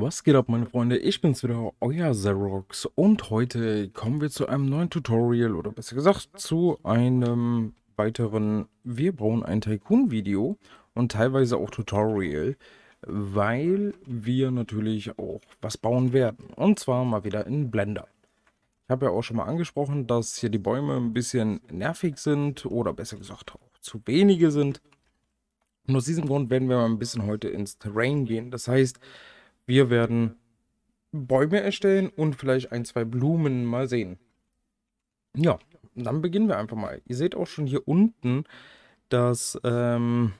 Was geht ab meine Freunde, ich bin's wieder, euer Xerox und heute kommen wir zu einem neuen Tutorial oder besser gesagt zu einem weiteren Wir bauen ein Tycoon Video und teilweise auch Tutorial, weil wir natürlich auch was bauen werden und zwar mal wieder in Blender. Ich habe ja auch schon mal angesprochen, dass hier die Bäume ein bisschen nervig sind oder besser gesagt auch zu wenige sind. Und aus diesem Grund werden wir mal ein bisschen heute ins Terrain gehen, das heißt wir werden Bäume erstellen und vielleicht ein, zwei Blumen mal sehen. Ja, dann beginnen wir einfach mal. Ihr seht auch schon hier unten, dass ähm,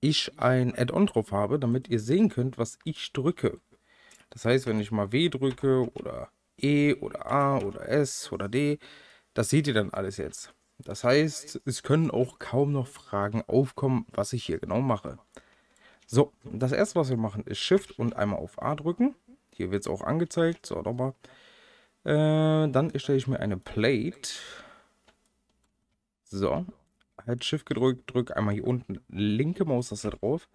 ich ein Add-on drauf habe, damit ihr sehen könnt, was ich drücke. Das heißt, wenn ich mal W drücke oder E oder A oder S oder D, das seht ihr dann alles jetzt. Das heißt, es können auch kaum noch Fragen aufkommen, was ich hier genau mache. So, das erste, was wir machen, ist Shift und einmal auf A drücken. Hier wird es auch angezeigt. So, nochmal. Äh, dann erstelle ich mir eine Plate. So, halt Shift gedrückt, drücke einmal hier unten linke Maustaste drauf.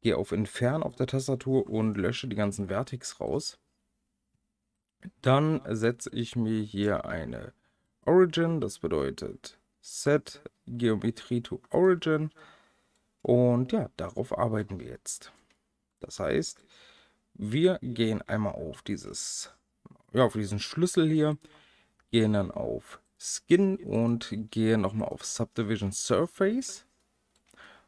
Gehe auf Entfernen auf der Tastatur und lösche die ganzen Vertix raus. Dann setze ich mir hier eine Origin, das bedeutet Set Geometrie to Origin. Und ja, darauf arbeiten wir jetzt. Das heißt, wir gehen einmal auf dieses, ja, auf diesen Schlüssel hier, gehen dann auf Skin und gehen nochmal auf Subdivision Surface.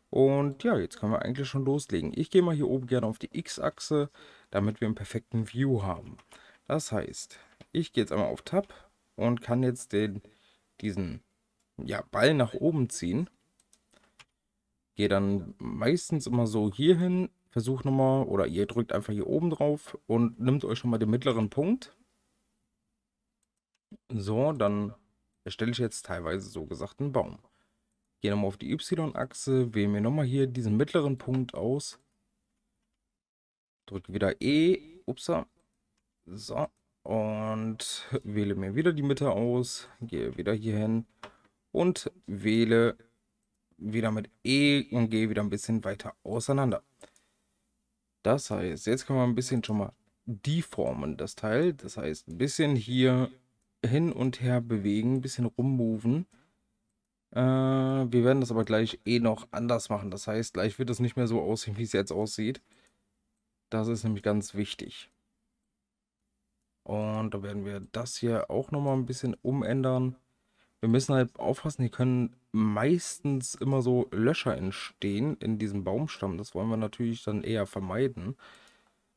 Und ja, jetzt können wir eigentlich schon loslegen. Ich gehe mal hier oben gerne auf die X-Achse, damit wir einen perfekten View haben. Das heißt, ich gehe jetzt einmal auf Tab und kann jetzt den, diesen ja, Ball nach oben ziehen gehe dann meistens immer so hier hin, versuche nochmal, oder ihr drückt einfach hier oben drauf und nimmt euch schon mal den mittleren Punkt. So, dann erstelle ich jetzt teilweise so gesagt einen Baum. Gehe nochmal auf die Y-Achse, wähle mir nochmal hier diesen mittleren Punkt aus. Drücke wieder E, ups, so, und wähle mir wieder die Mitte aus, gehe wieder hier hin und wähle wieder mit E und G wieder ein bisschen weiter auseinander. Das heißt, jetzt können wir ein bisschen schon mal deformen, das Teil. Das heißt, ein bisschen hier hin und her bewegen, ein bisschen rummoven. Äh, wir werden das aber gleich eh noch anders machen. Das heißt, gleich wird es nicht mehr so aussehen, wie es jetzt aussieht. Das ist nämlich ganz wichtig. Und da werden wir das hier auch nochmal ein bisschen umändern wir müssen halt aufpassen, hier können meistens immer so Löcher entstehen in diesem Baumstamm. Das wollen wir natürlich dann eher vermeiden.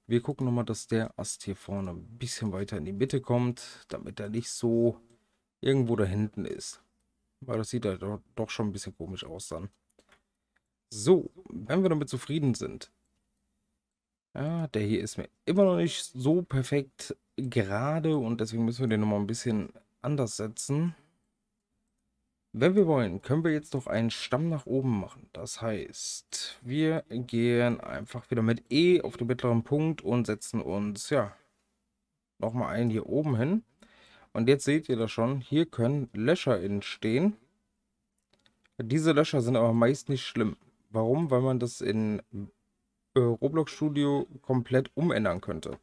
Wir gucken nochmal, dass der Ast hier vorne ein bisschen weiter in die Mitte kommt, damit er nicht so irgendwo da hinten ist. Weil das sieht ja halt doch schon ein bisschen komisch aus dann. So, wenn wir damit zufrieden sind. Ja, der hier ist mir immer noch nicht so perfekt gerade und deswegen müssen wir den nochmal ein bisschen anders setzen. Wenn wir wollen, können wir jetzt noch einen Stamm nach oben machen. Das heißt, wir gehen einfach wieder mit E auf den mittleren Punkt und setzen uns, ja, nochmal einen hier oben hin. Und jetzt seht ihr das schon, hier können Löcher entstehen. Diese Löcher sind aber meist nicht schlimm. Warum? Weil man das in äh, Roblox Studio komplett umändern könnte.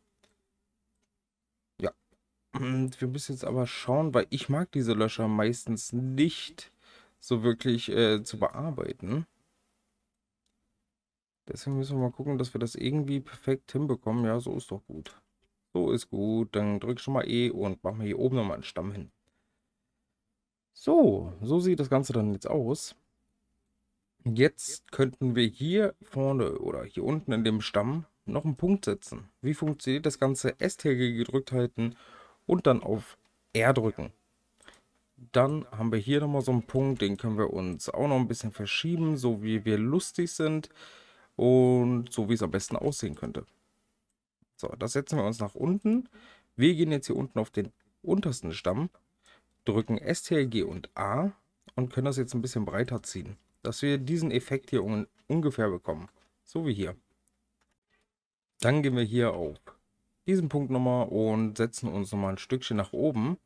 Und mm, wir müssen jetzt aber schauen, weil ich mag diese Löcher meistens nicht so wirklich äh, zu bearbeiten. Deswegen müssen wir mal gucken, dass wir das irgendwie perfekt hinbekommen. Ja, so ist doch gut. So ist gut. Dann drück schon mal E und machen wir hier oben nochmal einen Stamm hin. So, so sieht das Ganze dann jetzt aus. Jetzt könnten wir hier vorne oder hier unten in dem Stamm noch einen Punkt setzen. Wie funktioniert das Ganze? s tage gedrückt halten und dann auf R drücken. Dann haben wir hier nochmal so einen Punkt, den können wir uns auch noch ein bisschen verschieben, so wie wir lustig sind und so wie es am besten aussehen könnte. So, das setzen wir uns nach unten. Wir gehen jetzt hier unten auf den untersten Stamm, drücken STLG und A und können das jetzt ein bisschen breiter ziehen, dass wir diesen Effekt hier un ungefähr bekommen, so wie hier. Dann gehen wir hier auf diesen Punkt nochmal und setzen uns nochmal ein Stückchen nach oben.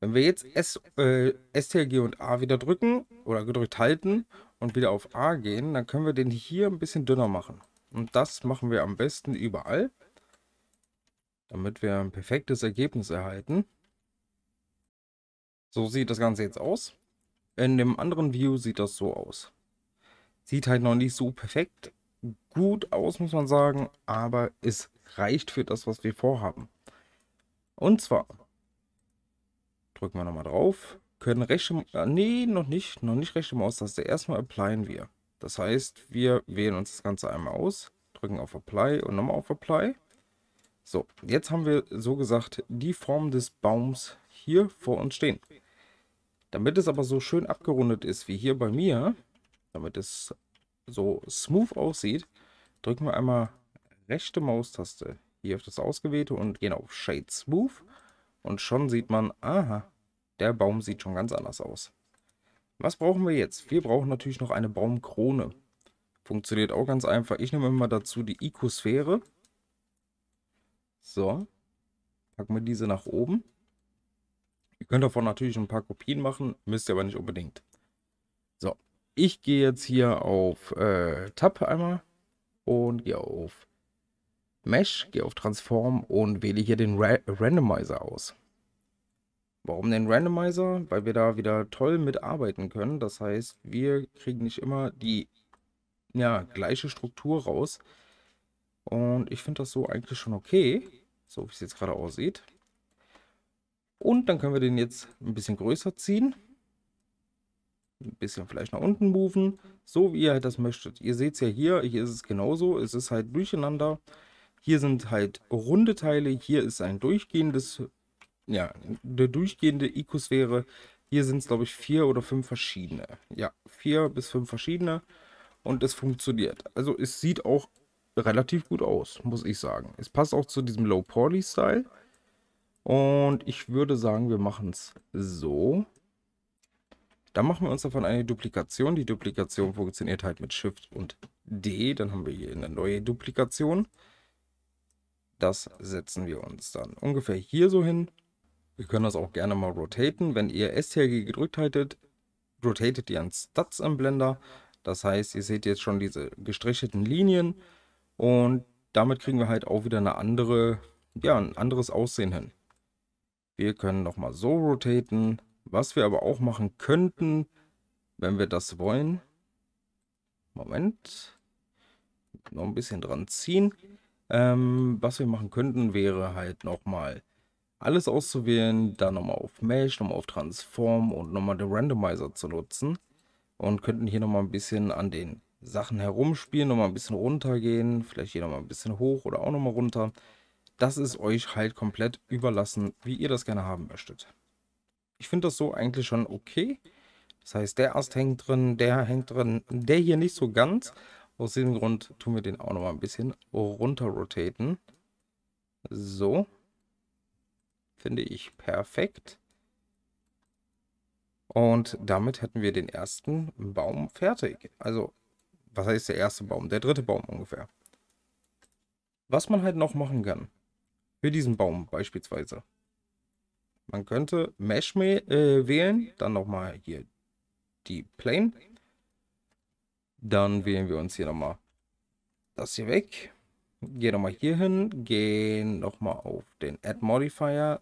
Wenn wir jetzt S, äh, STRG und A wieder drücken oder gedrückt halten und wieder auf A gehen, dann können wir den hier ein bisschen dünner machen. Und das machen wir am besten überall, damit wir ein perfektes Ergebnis erhalten. So sieht das Ganze jetzt aus. In dem anderen View sieht das so aus. Sieht halt noch nicht so perfekt gut aus, muss man sagen, aber ist reicht für das, was wir vorhaben. Und zwar drücken wir nochmal drauf, können rechte, äh, nee, noch nicht, noch nicht rechte Maustaste. Erstmal applyen wir. Das heißt, wir wählen uns das Ganze einmal aus, drücken auf Apply und nochmal auf Apply. So, jetzt haben wir so gesagt die Form des Baums hier vor uns stehen. Damit es aber so schön abgerundet ist wie hier bei mir, damit es so smooth aussieht, drücken wir einmal rechte Maustaste hier auf das Ausgewählte und gehen auf Shade Smooth. Und schon sieht man, aha, der Baum sieht schon ganz anders aus. Was brauchen wir jetzt? Wir brauchen natürlich noch eine Baumkrone. Funktioniert auch ganz einfach. Ich nehme immer dazu die Ikosphäre. So. Packen wir diese nach oben. Ihr könnt davon natürlich ein paar Kopien machen, müsst ihr aber nicht unbedingt. So. Ich gehe jetzt hier auf äh, Tab einmal und gehe auf Mesh, gehe auf Transform und wähle hier den Ra Randomizer aus. Warum den Randomizer? Weil wir da wieder toll mitarbeiten können. Das heißt, wir kriegen nicht immer die ja, gleiche Struktur raus. Und ich finde das so eigentlich schon okay, so wie es jetzt gerade aussieht. Und dann können wir den jetzt ein bisschen größer ziehen. Ein bisschen vielleicht nach unten moven, so wie ihr halt das möchtet. Ihr seht es ja hier, hier ist es genauso, es ist halt durcheinander. Hier sind halt runde Teile, hier ist ein durchgehendes, ja, eine durchgehende Icosphäre. Hier sind es, glaube ich, vier oder fünf verschiedene. Ja, vier bis fünf verschiedene. Und es funktioniert. Also es sieht auch relativ gut aus, muss ich sagen. Es passt auch zu diesem Low-Poly-Style. Und ich würde sagen, wir machen es so. Dann machen wir uns davon eine Duplikation. Die Duplikation funktioniert halt mit Shift und D. Dann haben wir hier eine neue Duplikation. Das setzen wir uns dann ungefähr hier so hin. Wir können das auch gerne mal rotaten. Wenn ihr STRG gedrückt haltet, rotatet ihr an Stats im Blender. Das heißt, ihr seht jetzt schon diese gestrichelten Linien und damit kriegen wir halt auch wieder eine andere, ja, ein anderes Aussehen hin. Wir können nochmal so rotaten. Was wir aber auch machen könnten, wenn wir das wollen. Moment. Noch ein bisschen dran ziehen. Ähm, was wir machen könnten, wäre halt nochmal alles auszuwählen, dann nochmal auf Mesh, nochmal auf Transform und nochmal den Randomizer zu nutzen. Und könnten hier nochmal ein bisschen an den Sachen herumspielen, nochmal ein bisschen runtergehen, vielleicht hier nochmal ein bisschen hoch oder auch nochmal runter. Das ist euch halt komplett überlassen, wie ihr das gerne haben möchtet. Ich finde das so eigentlich schon okay. Das heißt, der Ast hängt drin, der hängt drin, der hier nicht so ganz. Aus diesem Grund tun wir den auch noch mal ein bisschen runter rotaten. So. Finde ich perfekt. Und damit hätten wir den ersten Baum fertig. Also, was heißt der erste Baum? Der dritte Baum ungefähr. Was man halt noch machen kann, für diesen Baum beispielsweise. Man könnte Mesh äh, wählen, dann nochmal hier die Plane dann wählen wir uns hier nochmal das hier weg. Gehen nochmal hier hin, gehen nochmal auf den Add Modifier,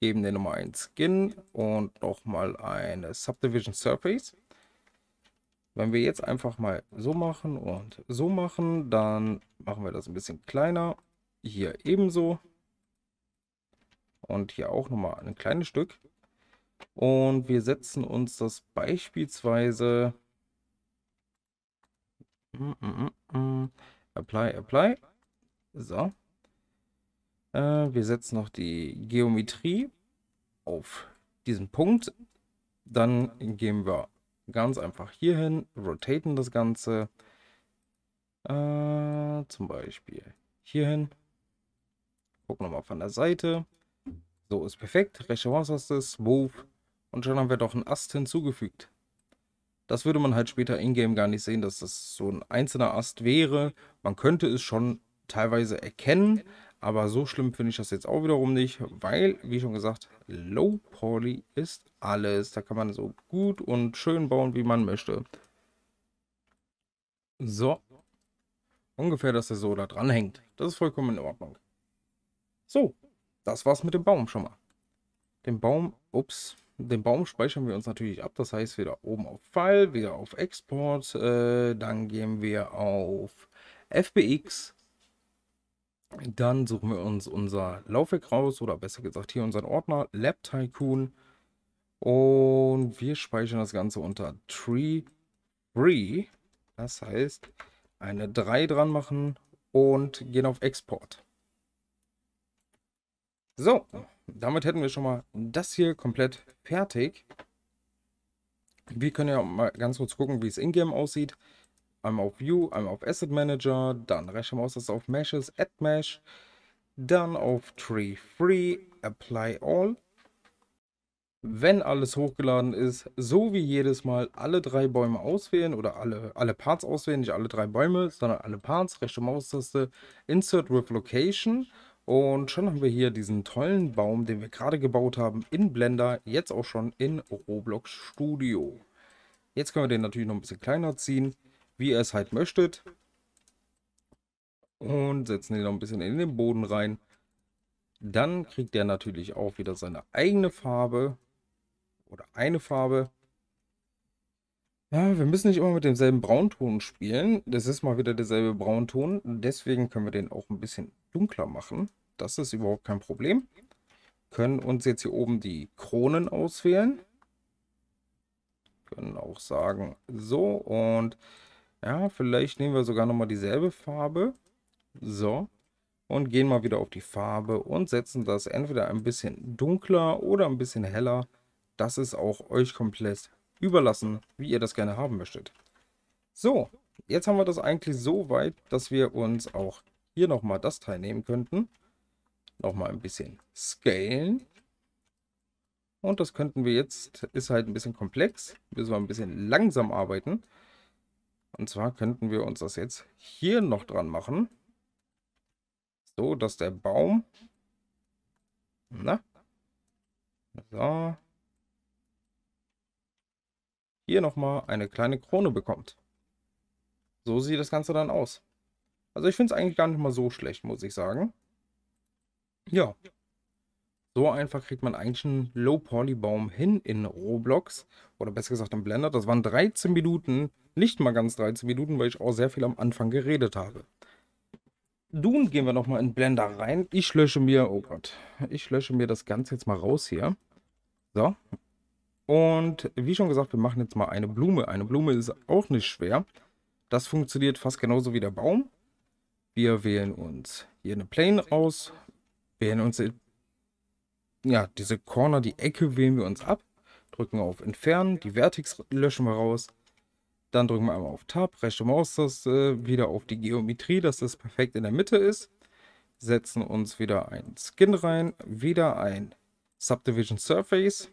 geben den nochmal einen Skin und nochmal eine Subdivision Surface. Wenn wir jetzt einfach mal so machen und so machen, dann machen wir das ein bisschen kleiner. Hier ebenso. Und hier auch nochmal ein kleines Stück. Und wir setzen uns das beispielsweise Mm, mm, mm, apply, apply. So. Äh, wir setzen noch die Geometrie auf diesen Punkt. Dann gehen wir ganz einfach hier hin, rotaten das Ganze. Äh, zum Beispiel hier hin. Gucken wir mal von der Seite. So ist perfekt. Rechte Maustaste, Move. Und schon haben wir doch einen Ast hinzugefügt. Das würde man halt später in-game gar nicht sehen, dass das so ein einzelner Ast wäre. Man könnte es schon teilweise erkennen, aber so schlimm finde ich das jetzt auch wiederum nicht, weil, wie schon gesagt, Low Poly ist alles. Da kann man so gut und schön bauen, wie man möchte. So. Ungefähr, dass er so da dran hängt. Das ist vollkommen in Ordnung. So, das war's mit dem Baum schon mal. Den Baum, ups, den Baum speichern wir uns natürlich ab. Das heißt, wieder oben auf File, wieder auf Export. Äh, dann gehen wir auf FBX. Dann suchen wir uns unser Laufwerk raus oder besser gesagt hier unseren Ordner Lab Tycoon. Und wir speichern das Ganze unter Tree Free. Das heißt, eine 3 dran machen und gehen auf Export. So, damit hätten wir schon mal das hier komplett fertig. Wir können ja mal ganz kurz gucken, wie es in-game aussieht. Einmal auf View, einmal auf Asset Manager, dann rechte Maustaste auf Meshes, Add Mesh, dann auf Tree Free, Apply All. Wenn alles hochgeladen ist, so wie jedes Mal, alle drei Bäume auswählen oder alle, alle Parts auswählen, nicht alle drei Bäume, sondern alle Parts, rechte Maustaste, Insert with Location und schon haben wir hier diesen tollen Baum, den wir gerade gebaut haben, in Blender, jetzt auch schon in Roblox Studio. Jetzt können wir den natürlich noch ein bisschen kleiner ziehen, wie ihr es halt möchtet. Und setzen den noch ein bisschen in den Boden rein. Dann kriegt der natürlich auch wieder seine eigene Farbe oder eine Farbe. Ja, wir müssen nicht immer mit demselben Braunton spielen. Das ist mal wieder derselbe Braunton. Deswegen können wir den auch ein bisschen dunkler machen. Das ist überhaupt kein Problem. Können uns jetzt hier oben die Kronen auswählen. Können auch sagen, so und ja, vielleicht nehmen wir sogar nochmal dieselbe Farbe. So. Und gehen mal wieder auf die Farbe und setzen das entweder ein bisschen dunkler oder ein bisschen heller. Das ist auch euch komplett überlassen, wie ihr das gerne haben möchtet. So, jetzt haben wir das eigentlich so weit, dass wir uns auch hier nochmal das Teil nehmen könnten. Nochmal ein bisschen scalen. Und das könnten wir jetzt, ist halt ein bisschen komplex, müssen wir ein bisschen langsam arbeiten. Und zwar könnten wir uns das jetzt hier noch dran machen. So, dass der Baum, na, so, hier nochmal eine kleine Krone bekommt. So sieht das Ganze dann aus. Also ich finde es eigentlich gar nicht mal so schlecht, muss ich sagen. Ja. So einfach kriegt man eigentlich einen Low-Poly-Baum hin in Roblox. Oder besser gesagt im Blender. Das waren 13 Minuten. Nicht mal ganz 13 Minuten, weil ich auch sehr viel am Anfang geredet habe. Nun gehen wir nochmal in Blender rein. Ich lösche mir, oh Gott, ich lösche mir das Ganze jetzt mal raus hier. So, und wie schon gesagt, wir machen jetzt mal eine Blume. Eine Blume ist auch nicht schwer. Das funktioniert fast genauso wie der Baum. Wir wählen uns hier eine Plane aus, wählen uns ja, diese Corner, die Ecke wählen wir uns ab, drücken auf Entfernen, die Vertex löschen wir raus, dann drücken wir einmal auf Tab, rechte Maustaste, äh, wieder auf die Geometrie, dass das perfekt in der Mitte ist, setzen uns wieder ein Skin rein, wieder ein Subdivision Surface,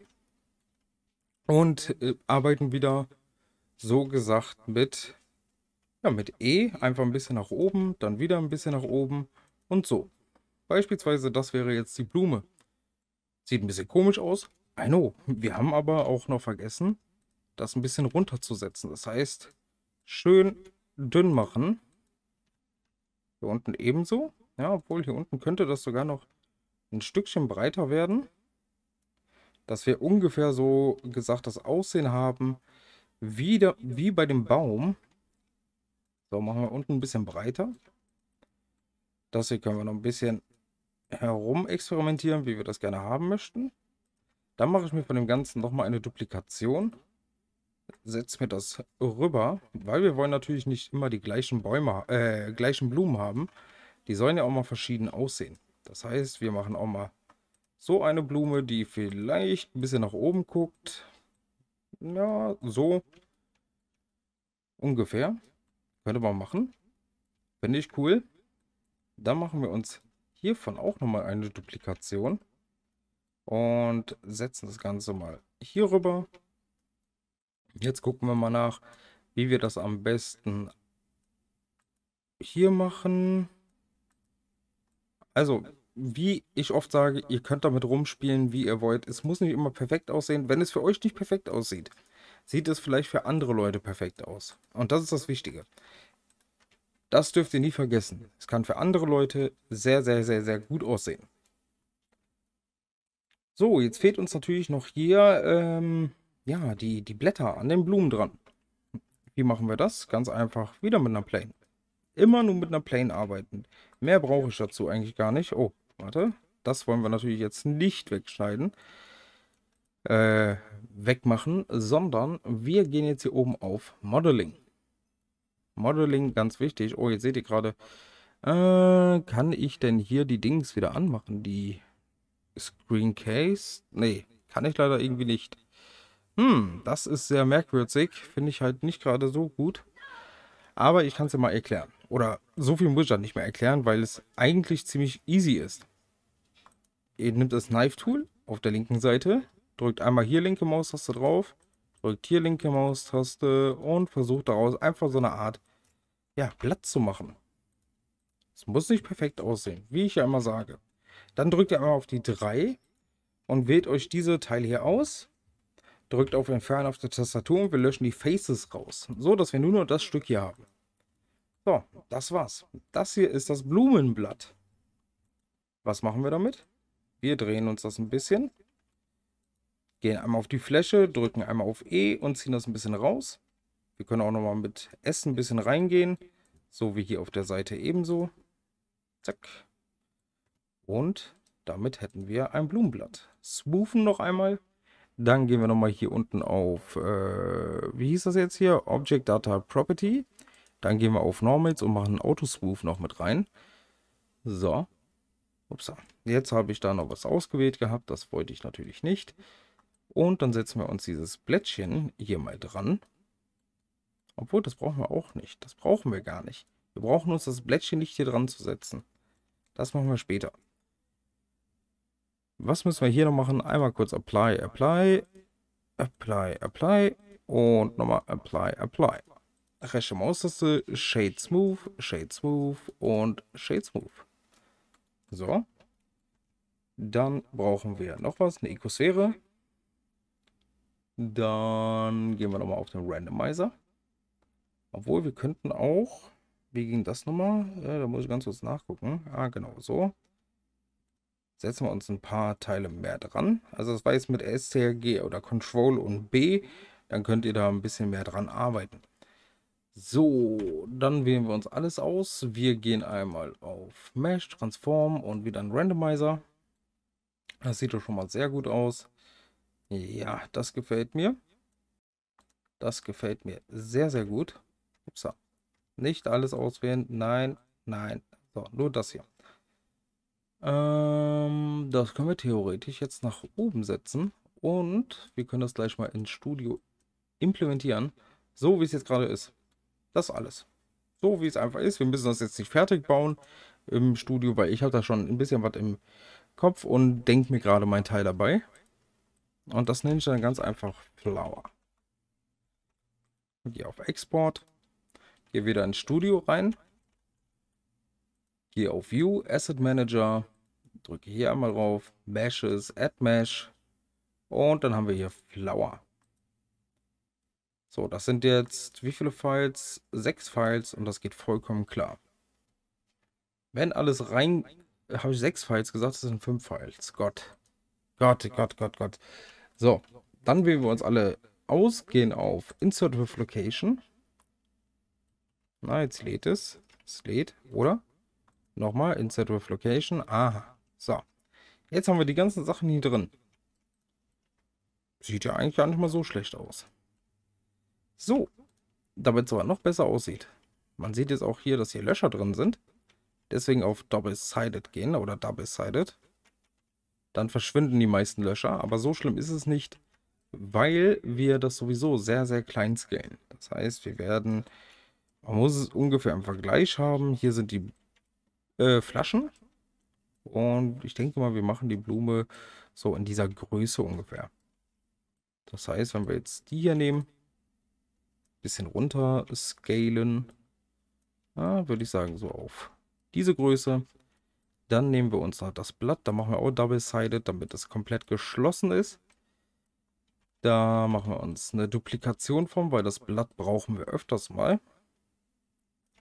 und äh, arbeiten wieder so gesagt mit, ja, mit E einfach ein bisschen nach oben, dann wieder ein bisschen nach oben und so. Beispielsweise das wäre jetzt die Blume. Sieht ein bisschen komisch aus. I know. Wir haben aber auch noch vergessen, das ein bisschen runterzusetzen. Das heißt, schön dünn machen. Hier unten ebenso. Ja, obwohl hier unten könnte das sogar noch ein Stückchen breiter werden dass wir ungefähr so gesagt das Aussehen haben wie, der, wie bei dem Baum. So, machen wir unten ein bisschen breiter. Das hier können wir noch ein bisschen herum experimentieren, wie wir das gerne haben möchten. Dann mache ich mir von dem Ganzen nochmal eine Duplikation. Setze mir das rüber, weil wir wollen natürlich nicht immer die gleichen Bäume, äh, gleichen Blumen haben. Die sollen ja auch mal verschieden aussehen. Das heißt, wir machen auch mal so eine Blume, die vielleicht ein bisschen nach oben guckt. Ja, so. Ungefähr. Könnte man machen. Finde ich cool. Dann machen wir uns hiervon auch nochmal eine Duplikation. Und setzen das Ganze mal hier rüber. Jetzt gucken wir mal nach, wie wir das am besten hier machen. Also, wie ich oft sage, ihr könnt damit rumspielen, wie ihr wollt. Es muss nicht immer perfekt aussehen. Wenn es für euch nicht perfekt aussieht, sieht es vielleicht für andere Leute perfekt aus. Und das ist das Wichtige. Das dürft ihr nie vergessen. Es kann für andere Leute sehr, sehr, sehr, sehr gut aussehen. So, jetzt fehlt uns natürlich noch hier ähm, ja, die, die Blätter an den Blumen dran. Wie machen wir das? Ganz einfach wieder mit einer Plane. Immer nur mit einer Plane arbeiten. Mehr brauche ich dazu eigentlich gar nicht. Oh, Warte. Das wollen wir natürlich jetzt nicht wegschneiden. Äh, wegmachen, sondern wir gehen jetzt hier oben auf Modeling. Modeling, ganz wichtig. Oh, jetzt seht ihr gerade, äh, kann ich denn hier die Dings wieder anmachen? Die Screencase? Nee, kann ich leider irgendwie nicht. Hm, das ist sehr merkwürdig. Finde ich halt nicht gerade so gut. Aber ich kann es ja mal erklären. Oder so viel muss ich dann nicht mehr erklären, weil es eigentlich ziemlich easy ist. Ihr nehmt das Knife-Tool auf der linken Seite, drückt einmal hier linke Maustaste drauf, drückt hier linke Maustaste und versucht daraus einfach so eine Art ja, Blatt zu machen. Es muss nicht perfekt aussehen, wie ich ja immer sage. Dann drückt ihr einmal auf die 3 und wählt euch diese Teile hier aus drückt auf Entfernen auf der Tastatur und wir löschen die Faces raus, so dass wir nur noch das Stück hier haben. So, das war's. Das hier ist das Blumenblatt. Was machen wir damit? Wir drehen uns das ein bisschen, gehen einmal auf die Fläche, drücken einmal auf E und ziehen das ein bisschen raus. Wir können auch nochmal mit S ein bisschen reingehen, so wie hier auf der Seite ebenso. Zack. Und damit hätten wir ein Blumenblatt. Smoothen noch einmal. Dann gehen wir nochmal hier unten auf, äh, wie hieß das jetzt hier? Object Data Property. Dann gehen wir auf Normals und machen Autoswoof noch mit rein. So. Upsa. Jetzt habe ich da noch was ausgewählt gehabt. Das wollte ich natürlich nicht. Und dann setzen wir uns dieses Blättchen hier mal dran. Obwohl, das brauchen wir auch nicht. Das brauchen wir gar nicht. Wir brauchen uns das Blättchen nicht hier dran zu setzen. Das machen wir später was müssen wir hier noch machen? Einmal kurz Apply, Apply, Apply, Apply und nochmal Apply, Apply. Rechte Maustaste, Shade Smooth, Shade Smooth und Shade Smooth. So. Dann brauchen wir noch was, eine Ecosphäre. Dann gehen wir nochmal auf den Randomizer. Obwohl, wir könnten auch, wie ging das nochmal? Äh, da muss ich ganz kurz nachgucken. Ah, genau, so setzen wir uns ein paar Teile mehr dran. Also das weiß mit STRG oder Control und B, dann könnt ihr da ein bisschen mehr dran arbeiten. So, dann wählen wir uns alles aus. Wir gehen einmal auf Mesh, Transform und wieder ein Randomizer. Das sieht doch schon mal sehr gut aus. Ja, das gefällt mir. Das gefällt mir sehr, sehr gut. Upsa. Nicht alles auswählen. Nein, nein. So, nur das hier. Ähm, das können wir theoretisch jetzt nach oben setzen. Und wir können das gleich mal ins Studio implementieren. So wie es jetzt gerade ist. Das alles. So wie es einfach ist. Wir müssen das jetzt nicht fertig bauen im Studio, weil ich habe da schon ein bisschen was im Kopf und denke mir gerade mein Teil dabei. Und das nenne ich dann ganz einfach Flower. Gehe auf Export. Gehe wieder ins Studio rein. Gehe auf View, Asset Manager drücke hier einmal drauf, Meshes, Add Mesh und dann haben wir hier Flower. So, das sind jetzt wie viele Files? Sechs Files und das geht vollkommen klar. Wenn alles rein... Habe ich sechs Files gesagt? Das sind fünf Files. Gott. Gott, Gott, Gott, Gott. So, dann wählen wir uns alle ausgehen auf Insert with Location. Na, jetzt lädt es. Es lädt, oder? Nochmal, Insert with Location. Aha. So. Jetzt haben wir die ganzen Sachen hier drin. Sieht ja eigentlich gar nicht mal so schlecht aus. So. Damit es aber noch besser aussieht. Man sieht jetzt auch hier, dass hier Löcher drin sind. Deswegen auf Double-Sided gehen oder Double-Sided. Dann verschwinden die meisten Löcher. Aber so schlimm ist es nicht, weil wir das sowieso sehr, sehr klein scalen. Das heißt, wir werden... Man muss es ungefähr im Vergleich haben. Hier sind die äh, Flaschen. Und ich denke mal, wir machen die Blume so in dieser Größe ungefähr. Das heißt, wenn wir jetzt die hier nehmen, bisschen runter scalen, ja, würde ich sagen, so auf diese Größe. Dann nehmen wir uns noch das Blatt, da machen wir auch double-sided, damit es komplett geschlossen ist. Da machen wir uns eine Duplikation von, weil das Blatt brauchen wir öfters mal.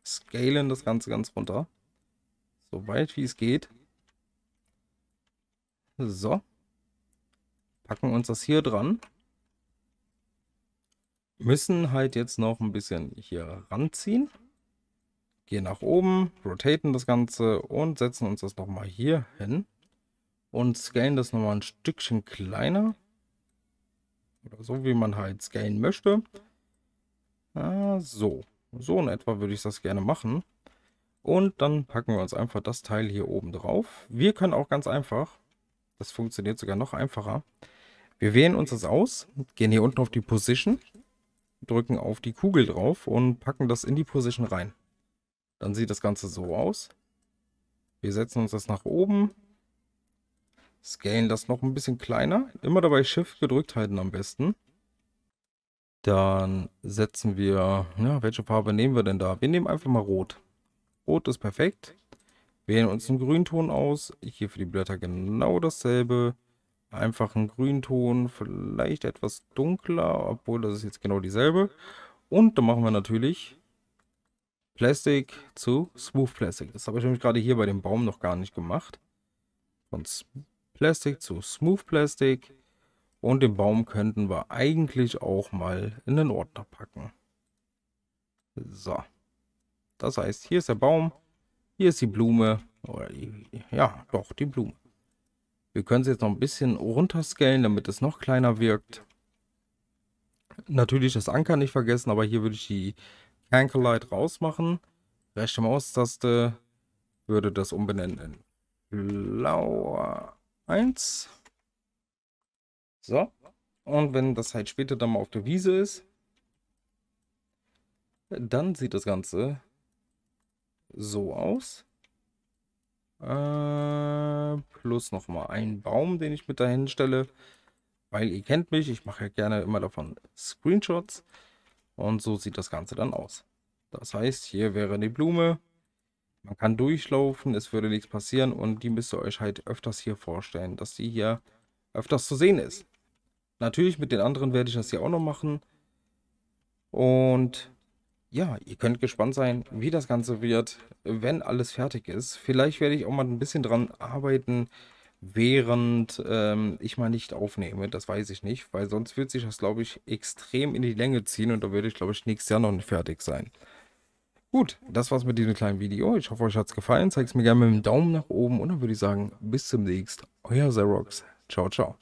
Scalen das Ganze ganz runter. So weit wie es geht. So. Packen uns das hier dran. Müssen halt jetzt noch ein bisschen hier ranziehen. Gehen nach oben, rotaten das Ganze und setzen uns das nochmal hier hin. Und scalen das nochmal ein Stückchen kleiner. Oder so, wie man halt scalen möchte. Ah, so. So in etwa würde ich das gerne machen. Und dann packen wir uns einfach das Teil hier oben drauf. Wir können auch ganz einfach das funktioniert sogar noch einfacher. Wir wählen uns das aus, gehen hier unten auf die Position, drücken auf die Kugel drauf und packen das in die Position rein. Dann sieht das Ganze so aus. Wir setzen uns das nach oben, scalen das noch ein bisschen kleiner. Immer dabei Shift gedrückt halten am besten. Dann setzen wir, ja, welche Farbe nehmen wir denn da? Wir nehmen einfach mal Rot. Rot ist perfekt. Wählen uns einen Grünton aus. Hier für die Blätter genau dasselbe. Einfach einen Grünton, vielleicht etwas dunkler, obwohl das ist jetzt genau dieselbe. Und dann machen wir natürlich Plastik zu Smooth Plastic. Das habe ich nämlich gerade hier bei dem Baum noch gar nicht gemacht. Von Plastik zu Smooth Plastic. Und den Baum könnten wir eigentlich auch mal in den Ordner packen. So. Das heißt, hier ist der Baum. Hier ist die Blume. Oder die, ja, doch, die Blume. Wir können sie jetzt noch ein bisschen runterscalen, damit es noch kleiner wirkt. Natürlich das Anker nicht vergessen, aber hier würde ich die Cancolite rausmachen. Rechte Maustaste würde das umbenennen in blauer 1. So. Und wenn das halt später dann mal auf der Wiese ist, dann sieht das Ganze so aus. Äh, plus nochmal einen Baum, den ich mit dahin stelle. Weil ihr kennt mich, ich mache ja gerne immer davon Screenshots. Und so sieht das Ganze dann aus. Das heißt, hier wäre eine Blume. Man kann durchlaufen, es würde nichts passieren. Und die müsst ihr euch halt öfters hier vorstellen, dass die hier öfters zu sehen ist. Natürlich mit den anderen werde ich das hier auch noch machen. Und ja, ihr könnt gespannt sein, wie das Ganze wird, wenn alles fertig ist. Vielleicht werde ich auch mal ein bisschen dran arbeiten, während ähm, ich mal nicht aufnehme. Das weiß ich nicht, weil sonst wird sich das, glaube ich, extrem in die Länge ziehen und da werde ich, glaube ich, nächstes Jahr noch nicht fertig sein. Gut, das war's mit diesem kleinen Video. Ich hoffe, euch hat's gefallen. Zeigt es mir gerne mit dem Daumen nach oben und dann würde ich sagen, bis zum nächsten. Euer Xerox. Ciao, ciao.